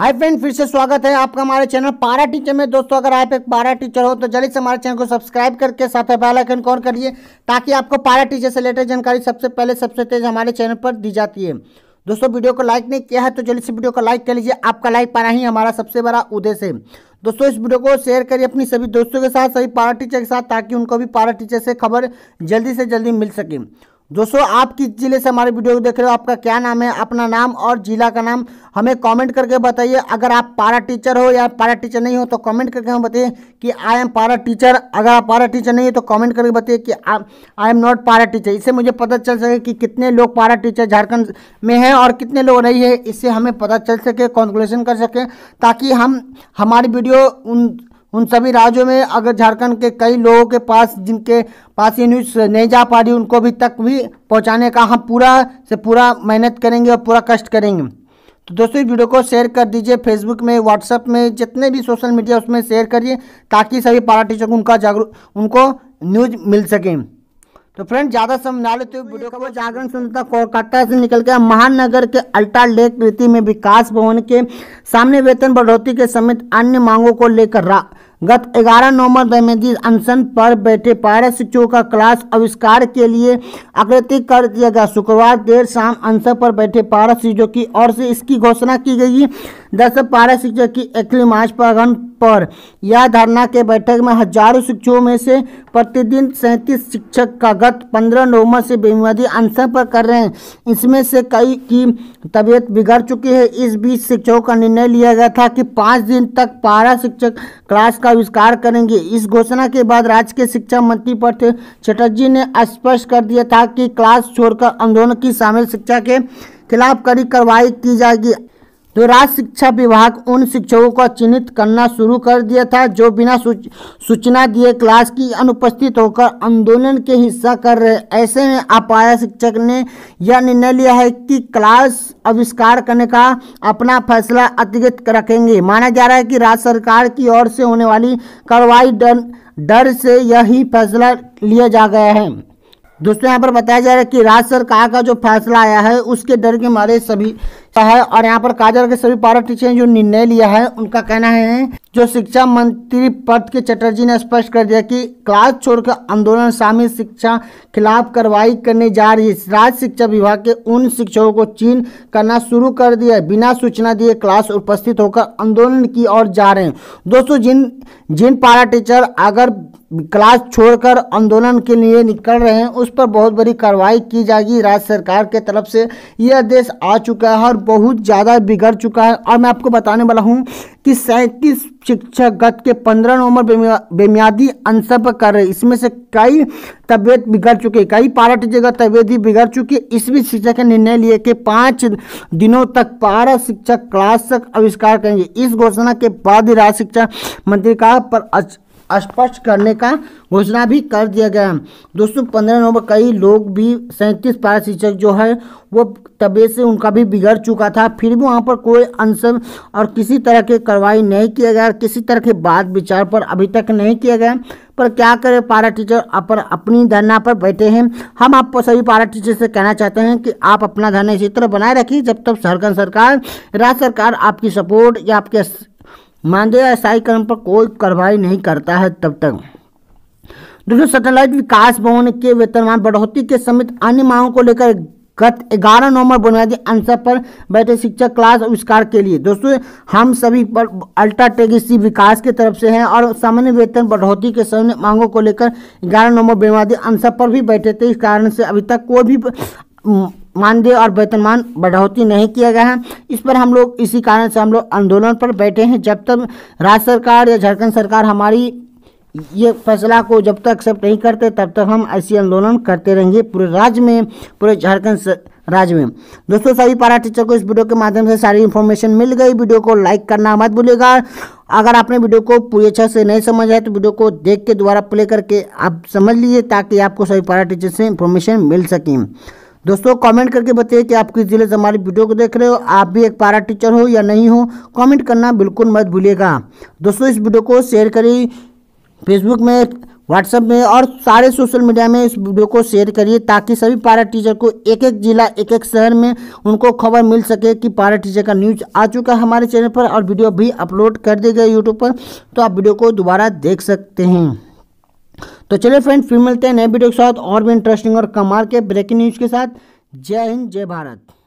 hi friend फिर से स्वागत है आपका हमारे चैनल पारा टीचर में दोस्तों अगर आप एक पारा टीचर हो तो जल्दी से हमारे चैनल को सब्सक्राइब करके साथ में बेल आइकन कॉल करिए ताकि आपको पारा टीचर से लेटेस्ट जानकारी सबसे पहले सबसे तेज हमारे चैनल पर दी जाती है दोस्तों वीडियो को लाइक नहीं किया है तो जल्दी से वीडियो को लाइक कर लीजिए आपका लाइक पाना ही हमारा सबसे बड़ा उद्देश्य है दोस्तों इस वीडियो को शेयर करिए अपनी सभी दोस्तों के साथ सभी पारा टीचर के साथ ताकि उनको भी पारा टीचर से खबर जल्दी से जल्दी मिल सके दोस्तों आप किस जिले से हमारे वीडियो को देख रहे हो आपका क्या नाम है अपना नाम और जिला का नाम हमें कमेंट करके बताइए अगर आप पारा टीचर हो या पारा टीचर नहीं हो तो कमेंट करके हमें बताइए कि आई एम पारा टीचर अगर आप पारा टीचर नहीं हो तो कमेंट करके बताइए कि I am not para teacher इससे मुझे पता चल सके कि कितने लोग पारा टीचर झारखंड में हैं और कितने लोग नहीं है इससे हमें पता चल सके कॉन्कुलेशन कर सकें ताकि हम हमारी वीडियो उन उन सभी राज्यों में अगर झारखंड के कई लोगों के पास जिनके पास ये न्यूज़ नहीं जा पा रही उनको भी तक भी पहुंचाने का हम पूरा से पूरा मेहनत करेंगे और पूरा कष्ट करेंगे तो दोस्तों इस वीडियो को शेयर कर दीजिए फेसबुक में व्हाट्सएप में जितने भी सोशल मीडिया उसमें शेयर करिए ताकि सभी पार्टी टीचर उनका जागरूक उनको न्यूज मिल सकें तो फ्रेंड ज्यादा ना लेते हुए तो जागरण स्वतंत्रता कोलकाता से निकल कर महानगर के अल्टा लेक नीति में विकास भवन के सामने वेतन बढ़ोतरी के समेत अन्य मांगों को लेकर गत 11 नवंबर दैमेदी अनशन पर बैठे पारा शिक्षकों का क्लास आविष्कार के लिए आकृति कर दिया गया शुक्रवार देर शाम अनशन पर बैठे पारा शिक्षकों की ओर से इसकी घोषणा की गई दरअसल पारा शिक्षक की एक मार्च पर पर यह धारणा के बैठक में हजारों शिक्षकों में से प्रतिदिन सैंतीस शिक्षक का गत पंद्रह नवंबर से बेमुदी अनशन पर कर रहे हैं इसमें से कई की तबीयत बिगड़ चुकी है इस बीच शिक्षकों का निर्णय लिया गया था कि पाँच दिन तक पारा शिक्षक क्लास का आविष्कार करेंगे इस घोषणा के बाद राज्य के शिक्षा मंत्री पर्थ चटर्जी ने स्पष्ट कर दिया था कि क्लास छोड़कर आंदोलन की शामिल शिक्षा के खिलाफ कड़ी कार्रवाई की जाएगी तो राज्य शिक्षा विभाग उन शिक्षकों को चिन्हित करना शुरू कर दिया था जो बिना सूचना दिए क्लास की अनुपस्थित होकर आंदोलन के हिस्सा कर रहे ऐसे में अपाया शिक्षक ने यह निर्णय लिया है कि क्लास आविष्कार करने का अपना फैसला अतिरिक्त रखेंगे माना जा रहा है कि राज्य सरकार की ओर से होने वाली कार्रवाई डर डर से यही फैसला लिया जा गया है दोस्तों यहाँ पर बताया जा रहा है कि राज्य सरकार का जो फैसला आया है उसके डर के मारे सभी है और यहाँ पर काजल के सभी पारा टीचर ने जो निर्णय लिया है उनका कहना है जो शिक्षा मंत्री पद के चटर्जी ने स्पष्ट कर दिया कि क्लास छोड़कर आंदोलन शामिल शिक्षा खिलाफ कार्रवाई करने जा रही है राज्य शिक्षा विभाग के उन शिक्षकों को चीन करना शुरू कर दिया है बिना सूचना दिए क्लास उपस्थित होकर आंदोलन की ओर जा रहे हैं दोस्तों जिन जिन पारा टीचर अगर क्लास छोड़कर आंदोलन के लिए निकल रहे हैं उस पर बहुत बड़ी कार्रवाई की जाएगी राज्य सरकार के तरफ से यह आदेश आ चुका है और बहुत ज़्यादा बिगड़ चुका है और मैं आपको बताने वाला हूँ कि सैंतीस शिक्षक गत के पंद्रह नवंबर बेमियादी अनसब कर रहे इसमें से कई तबियत बिगड़ चुकी कई पारा जगह तबियत भी बिगड़ चुकी इस बीच शिक्षक ने निर्णय लिए कि पाँच दिनों तक पारा शिक्षक क्लास तक आविष्कार करेंगे इस घोषणा के बाद ही राज्य शिक्षा मंत्री का पर स्पष्ट करने का घोषणा भी कर दिया गया दोस्तों पंद्रह नवंबर कई लोग भी सैंतीस पारा शिक्षक जो है वो तबीयत से उनका भी बिगड़ चुका था फिर भी वहाँ पर कोई अनशन और किसी तरह की कार्रवाई नहीं किया गया किसी तरह के बात विचार पर अभी तक नहीं किया गया पर क्या करें पारा टीचर अपन अपनी धरना पर बैठे हैं हम आपको सभी पारा टीचर से कहना चाहते हैं कि आप अपना धरना इसी तरह बनाए रखिए जब तक झारखंड सरकार राज्य सरकार आपकी सपोर्ट या आपके मानदेय कर्म पर कोई कार्रवाई नहीं करता है तब तक दोस्तों सैटेलाइट विकास भवन के वेतनमान बढ़ोतरी के समेत अन्य मांगों को लेकर गत 11 नवंबर बुनियादी अंसर पर बैठे शिक्षक क्लास आविष्कार के लिए दोस्तों हम सभी पर अल्ट्रा सी विकास की तरफ से हैं और सामान्य वेतन बढ़ोतरी के सामने मांगों को लेकर 11 नवंबर बुनियादी अंसर पर भी बैठे थे इस कारण से अभी तक कोई भी मानदेय और वेतनमान बढ़ोतरी नहीं किया गया है इस पर हम लोग इसी कारण से हम लोग आंदोलन पर बैठे हैं जब तक राज्य सरकार या झारखंड सरकार हमारी ये फैसला को जब तक एक्सेप्ट नहीं करते तब तक हम ऐसी आंदोलन करते रहेंगे पूरे राज्य में पूरे झारखंड राज्य में दोस्तों सभी पारा टीचर को इस वीडियो के माध्यम से सारी इन्फॉर्मेशन मिल गई वीडियो को लाइक करना मत भूलिएगा अगर आपने वीडियो को पूरी अच्छे से नहीं समझा है तो वीडियो को देख के दोबारा प्ले करके आप समझ लीजिए ताकि आपको सभी पारा टीचर से इन्फॉर्मेशन मिल सकें दोस्तों कमेंट करके बताइए कि आप किस जिले से हमारी वीडियो को देख रहे हो आप भी एक पारा टीचर हो या नहीं हो कमेंट करना बिल्कुल मत भूलिएगा दोस्तों इस वीडियो को शेयर करिए फेसबुक में व्हाट्सएप में और सारे सोशल मीडिया में इस वीडियो को शेयर करिए ताकि सभी पारा टीचर को एक एक जिला एक एक शहर में उनको खबर मिल सके कि पारा टीचर का न्यूज आ चुका है हमारे चैनल पर और वीडियो भी अपलोड कर दी गई यूट्यूब पर तो आप वीडियो को दोबारा देख सकते हैं तो चलिए फ्रेंड्स फिर मिलते हैं नए वीडियो के साथ और भी इंटरेस्टिंग और कमाल के ब्रेकिंग न्यूज़ के साथ जय हिंद जय भारत